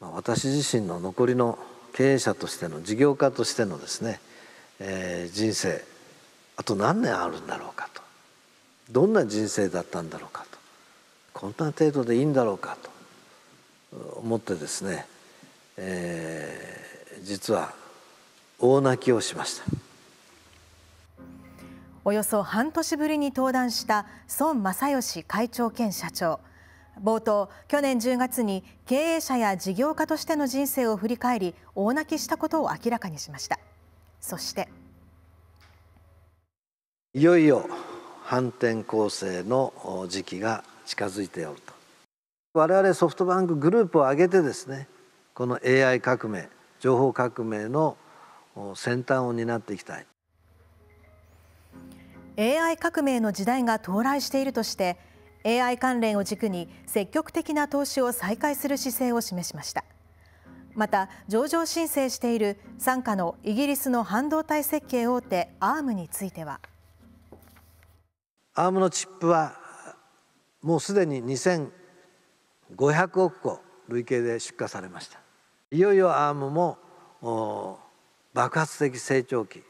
私自身の残りの経営者としての事業家としてのですね、えー、人生あと何年あるんだろうかとどんな人生だったんだろうかとこんな程度でいいんだろうかと思ってですね、えー、実は大泣きをしましたおよそ半年ぶりに登壇した孫正義会長兼社長。冒頭去年10月に経営者や事業家としての人生を振り返り大泣きしたことを明らかにしましたそしていよいよ反転攻勢の時期が近づいておると我々ソフトバンクグループを挙げてですねこの AI 革命情報革命の先端を担っていきたい AI 革命の時代が到来しているとして AI 関連を軸に積極的な投資を再開する姿勢を示しましたまた上場申請している傘下のイギリスの半導体設計大手アームについてはアームのチップはもうすでに2500億個累計で出荷されましたいよいよアームも爆発的成長期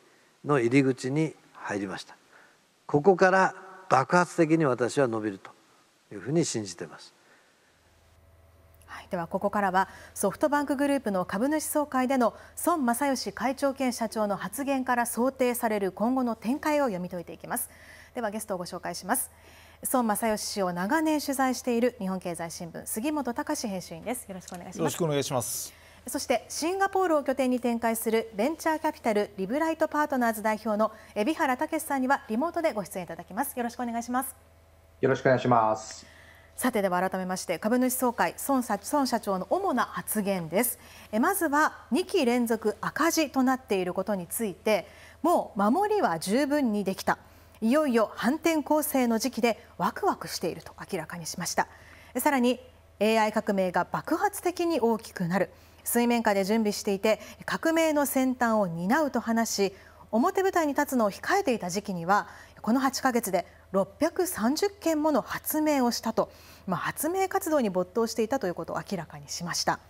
の入り口に入りましたここから爆発的に私は伸びるというふうに信じています。はい、ではここからはソフトバンクグループの株主総会での孫正義会長兼社長の発言から想定される今後の展開を読み解いていきますではゲストをご紹介します孫正義氏を長年取材している日本経済新聞杉本隆編集員ですよろしくお願いしますよろしくお願いしますそしてシンガポールを拠点に展開するベンチャーキャピタルリブライトパートナーズ代表の海老原武さんにはリモートでご出演いただきますよろしくお願いしますよろしくお願いしますさてでは改めまして株主総会孫社孫社長の主な発言ですえまずは2期連続赤字となっていることについてもう守りは十分にできたいよいよ反転攻勢の時期でワクワクしていると明らかにしましたさらに AI 革命が爆発的に大きくなる水面下で準備していて革命の先端を担うと話し表舞台に立つのを控えていた時期にはこの8ヶ月で630件もの発明をしたと、まあ、発明活動に没頭していたということを明らかにしました。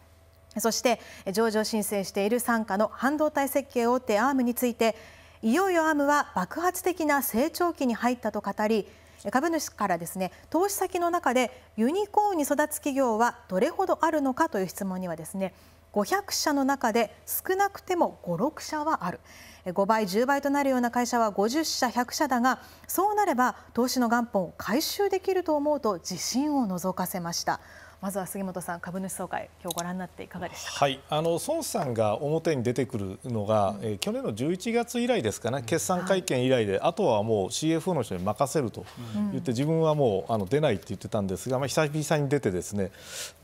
そして上場申請している傘下の半導体設計大手アームについていよいよアームは爆発的な成長期に入ったと語り株主からですね投資先の中でユニコーンに育つ企業はどれほどあるのかという質問にはですね500社の中で少なくても56社はある5倍10倍となるような会社は50社100社だがそうなれば投資の元本を回収できると思うと自信をのぞかせました。まずは杉本さん、株主総会、今日ご覧になっていかがでしたはい、あの孫さんが表に出てくるのが、うん、えー、去年の11月以来ですかね、決算会見以来で、はい、あとはもう CFO の人に任せると言って、自分はもうあの出ないって言ってたんですが、まあ、久々に出てですね、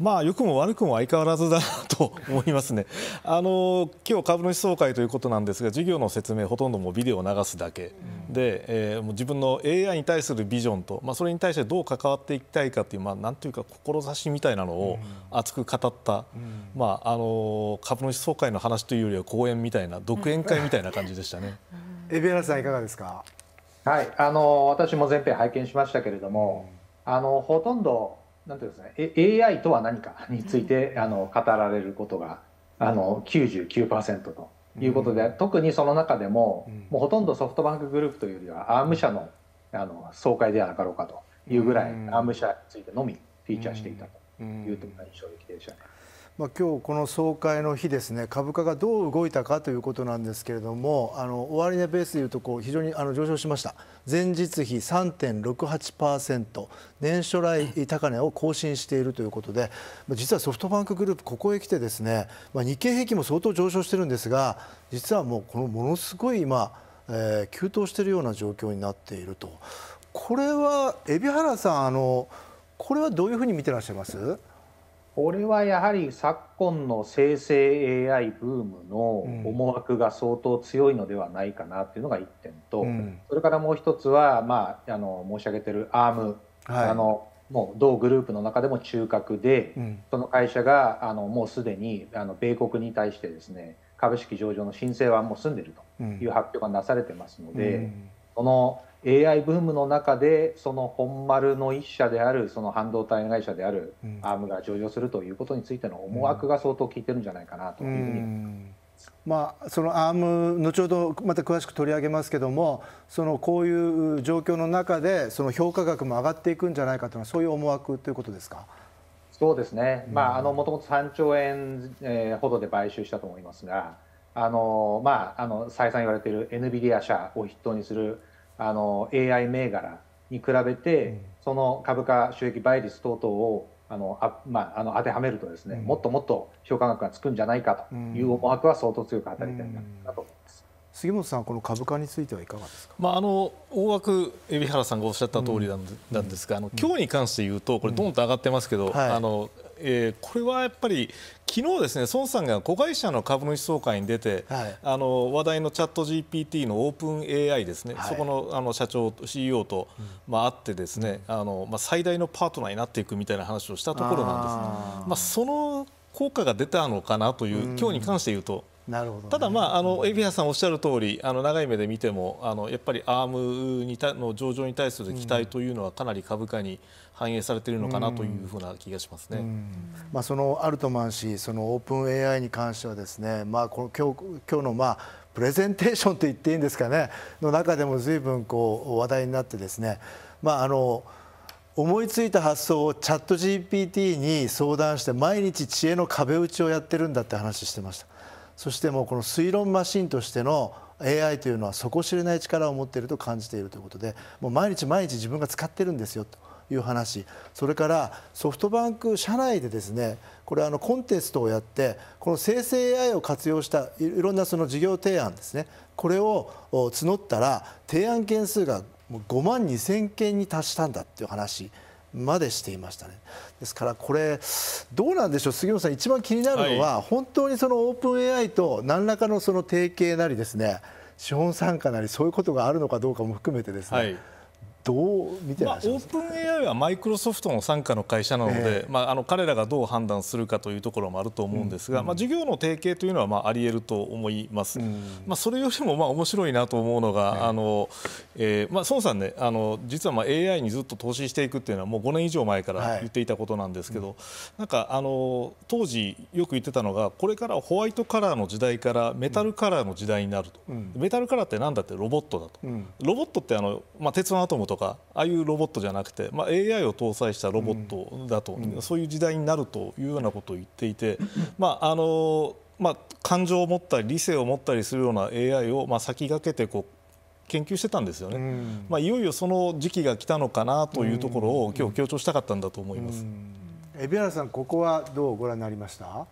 まあ良くも悪くも相変わらずだなと 思いますね。あの今日株主総会ということなんですが、事業の説明ほとんどもビデオを流すだけ、うん、で、えー、もう自分の AI に対するビジョンと、まあそれに対してどう関わっていきたいかというまあなんというか志みたいたいなのを熱く語った、まあ、あの株主総会の話というよりは講演みたいな独演会みたいな感じでしたね。エビさんいかがですかはいあの私も前編拝見しましたけれども、あのほとんどなんていうんですかね AI とは何かについてあの語られることがあの99%ということで、うん、特にその中でも、うん、もうほとんどソフトバンクグループというよりはアーム社のあの総会ではなかろうかというぐらい、うん、アーム社についてのみフィーチャーしていたと。いうところが印でしたね。まあ、今日この総会の日ですね株価がどう動いたかということなんですけれどもあの終値ベースでいうとこ非常にあの上昇しました前日比3.68%年初来高値を更新しているということで実はソフトバンクグループここへ来てですね、まあ、日経平均も相当上昇してるんですが実はもうこのものすごい今、えー、急騰しているような状況になっているとこれは海老原さんあのこれはどういうふうに見てらっしゃいますこれはやはり昨今の生成 AI ブームの思惑が相当強いのではないかなというのが1点と、うん、それからもう1つは、まあ、あの申し上げている ARM、はい、あのもう同グループの中でも中核で、うん、その会社があのもうすでにあの米国に対してですね株式上場の申請はもう済んでいるという発表がなされてますので、うん、その AI ブームの中でその本丸の一社であるその半導体会社であるアームが上場するということについての思惑が相当効いてるんじゃないかなというふうに、うん、まあ、そのアーム後ほどまた詳しく取り上げますけどもそのこういう状況の中でその評価額も上がっていくんじゃないかというのはそういう思惑ということですか。そうですね、まあ、あのもともと3兆円、えー、ほどで買収したと思いますが、あのまあ、あの再三言われている NVIDIA 社を筆頭にするあの AI 銘柄に比べて、その株価収益倍率等々をあのあ、まあ、あの当てはめるとですね、うん、もっともっと評価額がつくんじゃないかという思惑は相当強く当たりたいなと思います。うんうん杉本さん、この株価についてはいかがですか、まあ、あの大枠、海老原さんがおっしゃった通りなん,、ですが、あの今日に関して言うと、これ、どんと上がってますけど、あのえー、これはやっぱり昨日ですね孫さんが子会社の株主総会に出て、はい、あの話題のチャット GPT のオープン AI ですね、はい、そこのあの社長 CEO と、まあ、会ってですね、うん、あのまあ、最大のパートナーになっていくみたいな話をしたところなんです、あまあ、その効果が出たのかなという、今日に関して言うと。なるほど、ね、ただ、まあ、あの海老原さんおっしゃる通りあり長い目で見てもあのやっぱりアームにたの上場に対する期待というのはかなり株価に反映されているのかなというふうな気がしますね、うんうん、まあ、そのアルトマン氏そのオープン AI に関してはですね、まあ、この今日今日の、まあ、プレゼンテーションと言っていいんですかねの中でもずいこう話題になってですね、まあ、あの思いついた発想をチャット GPT に相談して毎日知恵の壁打ちをやってるんだって話してました。そしてもうこの推論マシンとしての AI というのは底知れない力を持っていると感じているということでもう毎日毎日自分が使ってるんですよという話それからソフトバンク社内でですねこれあのコンテストをやってこの生成 AI を活用したいろんなその事業提案ですねこれを募ったら提案件数が5万2,000件に達したんだっていう話までしていましたね。ですからこれどうなんでしょう杉本さん一番気になるのは、はい、本当にそのオープン AI と何らかのその提携なりですね資本参加なりそういうことがあるのかどうかも含めてですね、はいどう見てらっしゃいますか、まあ、オープン AI はマイクロソフトの傘下の会社なので、えー、まあ、あの彼らがどう判断するかというところもあると思うんですが、うん、まあ、事業の提携というのはまああり得ると思います、うん、まあ、それよりもまあ面白いなと思うのが、あのえーまあ、孫さんねあの実はまあ AI にずっと投資していくっていうのはもう5年以上前から言っていたことなんですけど、はいうん、なんかあの当時よく言ってたのがこれからホワイトカラーの時代からメタルカラーの時代になると、メタルカラーってなんだってロボットだと、ロボットってあの、まあ、鉄腕アトムととかああいうロボットじゃなくて、まあ、AI を搭載したロボットだと、うん、そういう時代になるというようなことを言っていて、まああのまあ、感情を持ったり理性を持ったりするような AI を、まあ、先駆けてこう研究してたんですよね、うん、まあ、いよいよその時期が来たのかなというところを、今日強調したかったんだと思います。海老原さんここはどうご覧になりました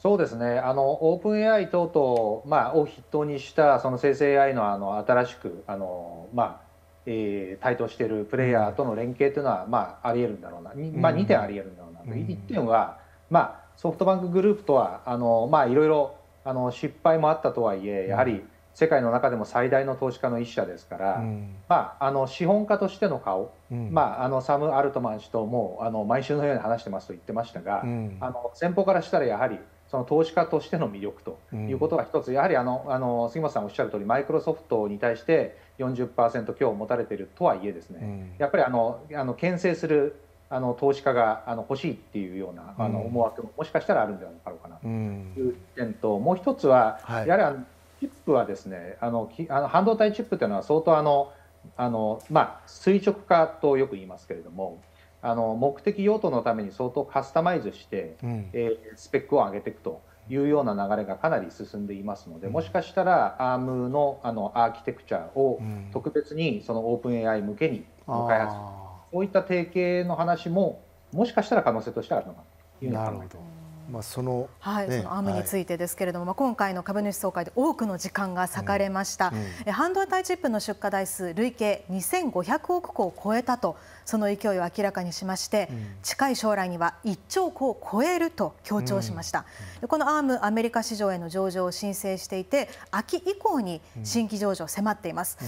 そうですねあのオープン AI 等々、まあ、を筆頭にしたその生成 AI のあの新しくあの、まあ、えー、台頭しているプレイヤーとの連携というのは、まあ、あり得るんだろうな、まあ、2点ありえるんだろうなと、うん、1点は、まあ、ソフトバンクグループとはあの、まあ、いろいろあの失敗もあったとはいえやはり世界の中でも最大の投資家の一社ですから、うん、まあ、あの資本家としての顔、うん、まあ、あのサム・アルトマン氏ともうあの毎週のように話してますと言ってましたが、あの先方からしたらやはりその投資家としての魅力ということが一つ、やはりあのあの杉本さんおっしゃる通りマイクロソフトに対して40%強を持たれているとはいえですね、やっぱりあのあの牽制するあの投資家があの欲しいっていうようなあの思惑ももしかしたらあるんじゃなかろうかなという点と、もう一つは、やはりあのチップはですねあのきあの半導体チップというのは相当あのあの、まあ、垂直化とよく言いますけれどもあの目的用途のために相当カスタマイズして、うん、えー、スペックを上げていくというような流れがかなり進んでいますので、もしかしたら ARM のあのアーキテクチャを特別にそのオープン AI 向けに開発する、こういった提携の話も、もしかしたら可能性としてあるのかなというふうに考えています。まあそのはい、ね、その雨についてですけれども、はい、今回の株主総会で多くの時間が割かれました、うん、半導体チップの出荷台数累計2500億個を超えたとその勢いを明らかにしまして、うん、近い将来には1兆個を超えると強調しました、うん、このアームアメリカ市場への上場を申請していて秋以降に新規上場迫っています、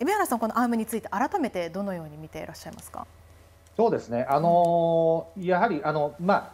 うん、原さんこのアームについて改めてどのように見ていらっしゃいますかそうですね、あのー、やはりあの、まあ、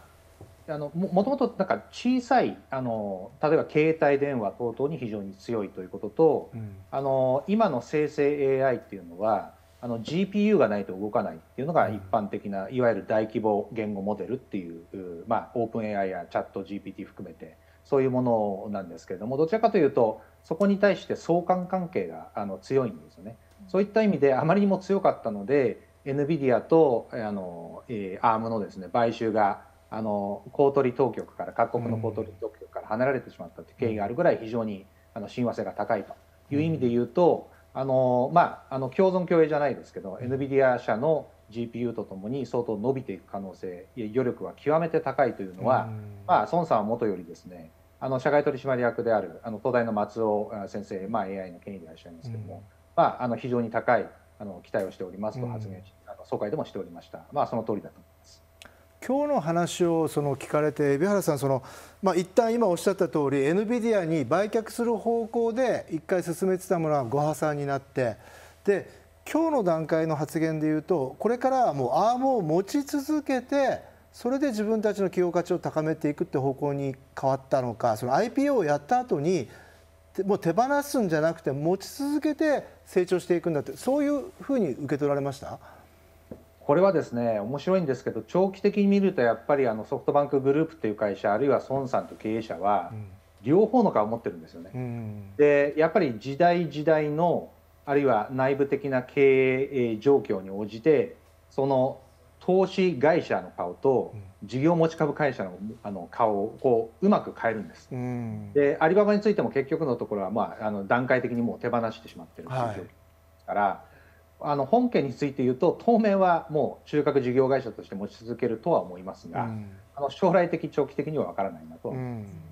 あのもともとなんか小さいあの例えば携帯電話等々に非常に強いということと、うん、あの今の生成 AI っていうのはあの GPU がないと動かないっていうのが一般的な、いわゆる大規模言語モデルっていう、まあ、オープン AI やチャット GPT 含めてそういうものなんですけれどもどちらかというとそこに対して相関関係があの強いんですよね。そういった意味であまりにも強かったので NVIDIA とあの、えー、ARM のですね買収があの公取当局から各国の公取当局から離れてしまったという経緯があるぐらい非常にあの親和性が高いという意味で言うと、あのまあ、あの共存共栄じゃないですけど NVIDIA 社の GPU とともに相当伸びていく可能性余力は極めて高いというのは、まあ、孫さんはもとよりですねあの社外取締役であるあの東大の松尾先生、まあ、AI の権威でいらっしゃいますけども、うん、まあ、あの非常に高いあの期待をしておりますと発言、うん、あの総会でもしておりました、まあ、その通りだと今日の話をその聞かれて、海老原さん、そのまあ、一旦今おっしゃった通り、NVIDIA に売却する方向で一回進めてたものはご破産になって、で今日の段階の発言でいうと、これからはもうアームを持ち続けて、それで自分たちの企業価値を高めていくって方向に変わったのか、その IPO をやった後に、もう手放すんじゃなくて持ち続けて成長していくんだってそういうふうに受け取られましたこれはですね、面白いんですけど、長期的に見ると、やっぱりあのソフトバンクグループという会社、あるいは孫さんと経営者は、両方の顔を持ってるんですよね。うん、で、やっぱり時代時代の、あるいは内部的な経営状況に応じて、その投資会社の顔と事業持ち株会社のあの顔をこううまく変えるんです、うん、でアリババについても結局のところは、まあ、あの段階的にもう手放してしまってるという状況ですから、はいあの本件について言うと、当面はもう中核事業会社として持ち続けるとは思いますが、将来的、長期的には分からないなと思います。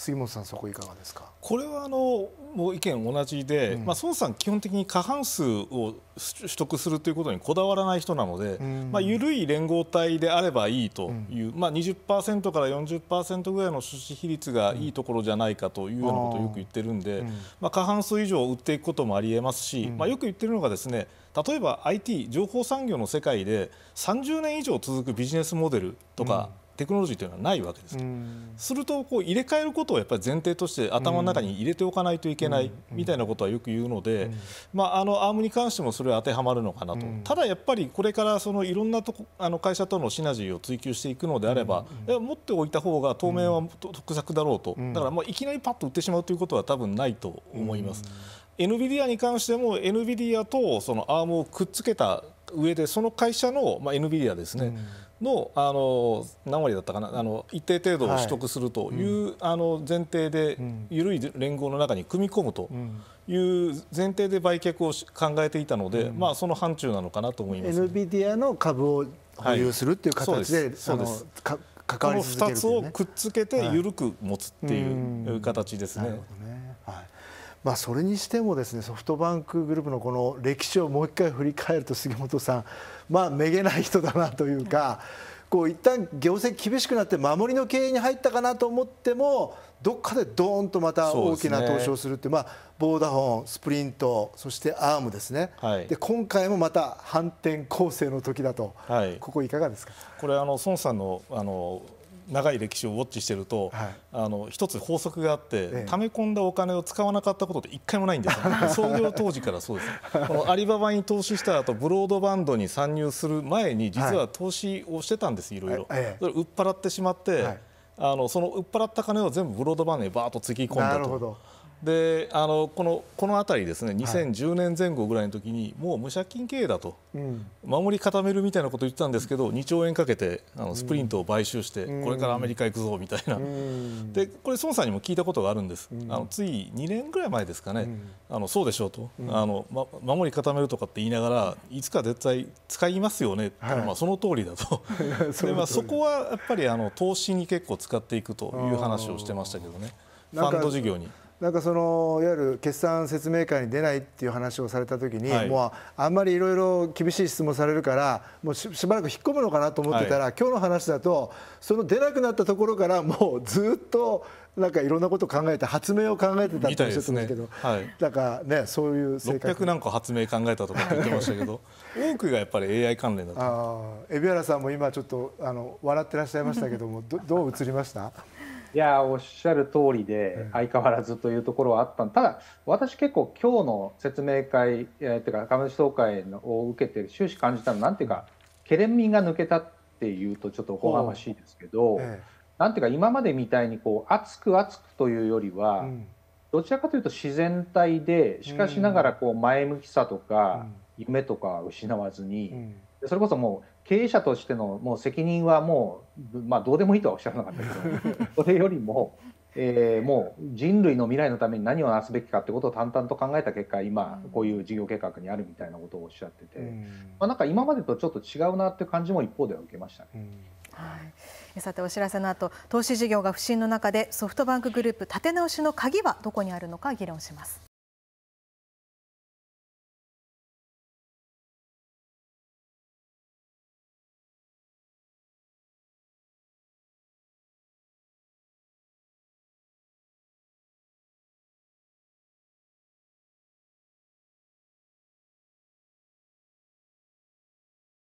杉本さんそこいかがですかこれはあのもう意見同じで、うん、まあ、孫さん基本的に過半数を取得するということにこだわらない人なので、うん、まあ、緩い連合体であればいいという、うんまあ20、から40%ぐらいの出資比率がいいところじゃないかというようなことをよく言ってるんで、うん、まあ、過半数以上売っていくこともありえますし、まあ、よく言ってるのがですね例えば IT 情報産業の世界で30年以上続くビジネスモデルとか、テクノロジーというのはないわけです、うん、するとこう入れ替えることをやっぱり前提として頭の中に入れておかないといけないみたいなことはよく言うので、まあ、あのアームに関してもそれは当てはまるのかなと、ただやっぱりこれからそのいろんなとこあの会社とのシナジーを追求していくのであれば、うん持っておいた方が当面は得策だろうと、だからまあいきなりパッと売ってしまうということは多分ないと思います。NVIDIA に関しても NVIDIA とその ARM をくっつけた上でその会社の、まあ、NVIDIA ですね、のあの何割だったかなあの一定程度取得するという、はいうん、あの前提で緩い連合の中に組み込むという前提で売却を考えていたので、うん、まあ、その範疇なのかなと思います、ね、NVIDIA の株を保有するっていう形で、はい、そうです関わりこの2つをくっつけて緩く持つっていう形ですね。はいまあ、それにしてもですねソフトバンクグループのこの歴史をもう一回振り返ると杉本さん、まあ、めげない人だなというか。こう一旦業績厳しくなって守りの経営に入ったかなと思ってもどっかでどーんとまた大きな投資をするっていう、ね、まあ、ボーダフォンスプリントそしてアームですね、はい、で今回もまた反転攻勢の時だと、はい、ここいかがですかこれあの孫さんのあの長い歴史をウォッチしてると、はい、あの一つ法則があって、ええ、溜め込んだお金を使わなかったことって一回もないんですよ、ね、創業当時からそうですこのアリババに投資した後ブロードバンドに参入する前に実は投資をしてたんです、はい、いろいろ、え、それ売っ払ってしまって、はい、あのその売っ払った金を全部ブロードバンドにバーッとつぎ込んだと。であのこのこの辺りですね2010年前後ぐらいの時に、もう無借金経営だと、守り固めるみたいなこと言ってたんですけど2兆円かけてあのスプリントを買収して、これからアメリカ行くぞみたいな、でこれ孫さんにも聞いたことがあるんです、あのつい2年ぐらい前ですかね、あのそうでしょうと、あのま、守り固めるとかって言いながらいつか絶対使いますよねって、はい、まあ、その通りだと で、まあ、そこはやっぱりあの投資に結構使っていくという話をしてましたけどねファンド事業に。なんかそのいわゆる決算説明会に出ないっていう話をされた時に、はい、もうあんまりいろいろ厳しい質問されるからもうしばらく引っ込むのかなと思ってたら、はい、今日の話だとその出なくなったところからもうずっとなんかいろんなこと考えて発明を考えてたっておっしゃってましたけど、ねはい、なんかねそういう性格600何個発明考えたとか言ってましたけど 多くがやっぱり AI 関連だとあ海老原さんも今ちょっとあの笑ってらっしゃいましたけどもどどう映りましたいやおっしゃる通りで、相変わらずというところはあったただ、私、結構今日の説明会、えー、てか株主総会を受けて終始感じたのなんていうか、ケレんみが抜けたっていうと、ちょっとおこがましいですけど、なんていうか、今までみたいにこう熱く熱くというよりは、どちらかというと自然体で、しかしながらこう前向きさとか、夢とか失わずに、それこそもう経営者としてのもう責任はもう、まあ、どうでもいいとはおっしゃらなかったけど それよりも、えー、もう人類の未来のために何をなすべきかってことを淡々と考えた結果今こういう事業計画にあるみたいなことをおっしゃってて、うん、まあ、なんか今までとちょっと違うなって感じも一方では受けましたね。うんはい、さてお知らせの後投資事業が不振の中でソフトバンクグループ立て直しの鍵はどこにあるのか議論します。